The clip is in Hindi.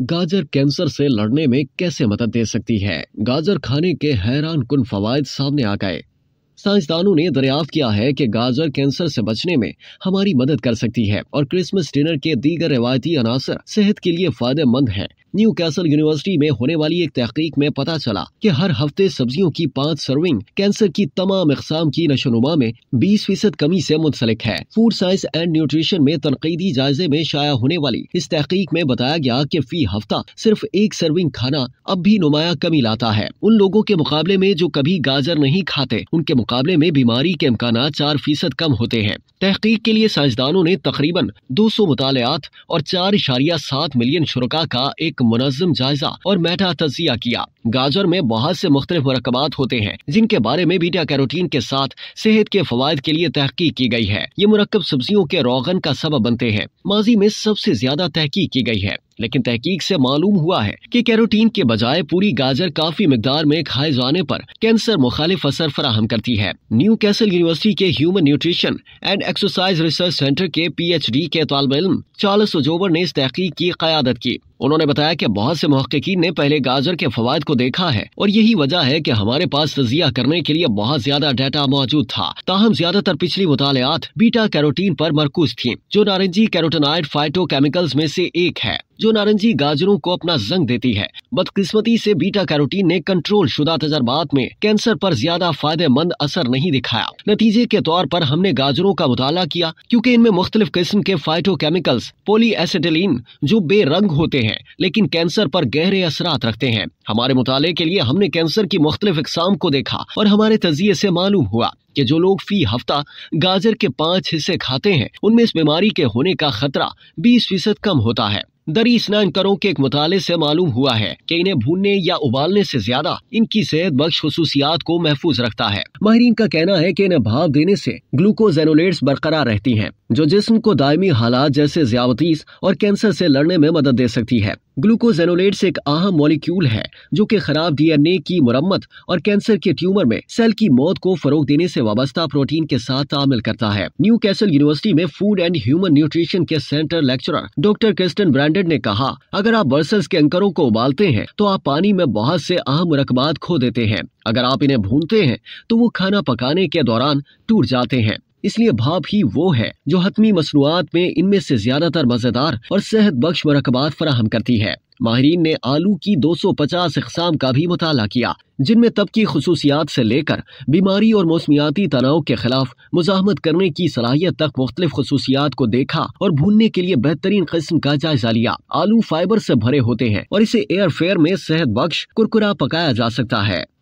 गाजर कैंसर से लड़ने में कैसे मदद दे सकती है गाजर खाने के हैरान कन फवायद सामने आ गए साइंसदानों ने दरियाफ्त किया है कि गाजर कैंसर से बचने में हमारी मदद कर सकती है और क्रिसमस डिनर के दीगर रिवायती अनासर सेहत के लिए फायदेमंद है न्यू कैसल यूनिवर्सिटी में होने वाली एक तहकीक में पता चला कि हर हफ्ते सब्जियों की पाँच सर्विंग कैंसर की तमाम अकसाम की नशोनुमा में बीस फीसद कमी ऐसी मुंसलिक है फूड साइंस एंड न्यूट्रिशन में तनकीदी जायजे में शाया होने वाली इस तहकीक में बताया गया की फी हफ्ता सिर्फ एक सर्विंग खाना अब भी नुमाया कमी लाता है उन लोगों के मुकाबले में जो कभी गाजर नहीं खाते उनके मुकाबले में बीमारी के इम्कान चार फीसद कम होते हैं तहकीक के लिए साइंसदानों ने तकरीबन दो सौ मुतालियात और चार इशारिया सात मिलियन शुरा का एक मुनजम जायजा और मैटा तजिया किया गाजर में बहुत से मुख्तलिफ मरकबात होते हैं जिनके बारे में बीटा कैरोटीन के साथ सेहत के फवायद के लिए तहकीक की गई है ये मरकब सब्जियों के रोगन का सबब बनते हैं माजी में सबसे ज्यादा तहकीक की गई है लेकिन तहकीक से मालूम हुआ है कि कैरोटीन के बजाय पूरी गाजर काफी मकदार में खाए जाने पर कैंसर मुखालिफ असर फराहम करती है न्यू कैसल यूनिवर्सिटी के human nutrition and exercise research centre के पीएचडी के तालब इलम चार्लस ओजोबर ने इस तहकीक की क्यादत की उन्होंने बताया कि बहुत से महक्कीन ने पहले गाजर के फवाद को देखा है और यही वजह है कि हमारे पास तजिया करने के लिए बहुत ज्यादा डाटा मौजूद था ताहम ज्यादातर पिछली मुतालियात बीटा कैरोटीन पर मरकूज थी जो नारंजी कैरोटोनाइड फाइटो में से एक है जो नारंगी गाजरों को अपना जंग देती है बदकिस्मती से बीटा कैरोटीन ने कंट्रोल शुदा तजर्बात में कैंसर पर ज्यादा फायदेमंद असर नहीं दिखाया नतीजे के तौर पर हमने गाजरों का मुताला किया क्योंकि इनमें मुख्तलिफ किस्म के फाइटोकेमिकल्स पोलीएसिटिलीन जो बेरंग होते हैं लेकिन कैंसर पर गहरे असरात रखते हैं हमारे मुताले के लिए हमने कैंसर की मुख्तलिफ इकसाम को देखा और हमारे तजिये से मालूम हुआ कि जो लोग फी हफ्ता गाजर के पाँच हिस्से खाते हैं उनमें इस बीमारी के होने का खतरा बीस फीसद कम होता है दरी स्नान करों के एक मुताले से मालूम हुआ है कि इन्हें भूनने या उबालने से ज्यादा इनकी सेहत बख्श खसूसियात को महफूज रखता है माहरीन का कहना है कि इन्हें भाप देने से ग्लूकोजेनोलेट्स बरकरार रहती हैं जो जिस्म को दायमी हालात जैसे ज्यावतीस और कैंसर से लड़ने में मदद दे सकती है ग्लूकोजेनोलेट्स एक अहम मॉलिक्यूल है जो कि खराब डीएनए की मुरम्मत और कैंसर के ट्यूमर में सेल की मौत को फरोग देने से वाबस्ता प्रोटीन के साथ तामिल करता है न्यू कैसल यूनिवर्सिटी में फूड एंड ह्यूमन न्यूट्रिशन के centre lecturer doctor Kristen Brandt ने कहा अगर आप बर्सल्स के अंकरों को उबालते हैं तो आप पानी में बहुत से अहम रकबात खो देते हैं अगर आप इन्हें भूनते हैं तो वो खाना पकाने के दौरान टूट जाते हैं इसलिए भाप ही वो है जो हतमी मसनूआत में इनमें से ज्यादातर मजेदार और सेहत बख्श मरकबात फराहम करती है माहरीन ने आलू की 250 अकसाम का भी मुताला किया जिनमें की खसूसियात से लेकर बीमारी और मौसमियाती तनाव के खिलाफ मुजामत करने की सलाहियत तक मुख्तलिफ खसूसियात को देखा और भूनने के लिए बेहतरीन किस्म का जायजा लिया आलू फाइबर से भरे होते हैं और इसे एयरफेयर में सेहत बख्श कुरकुरा पकाया जा सकता है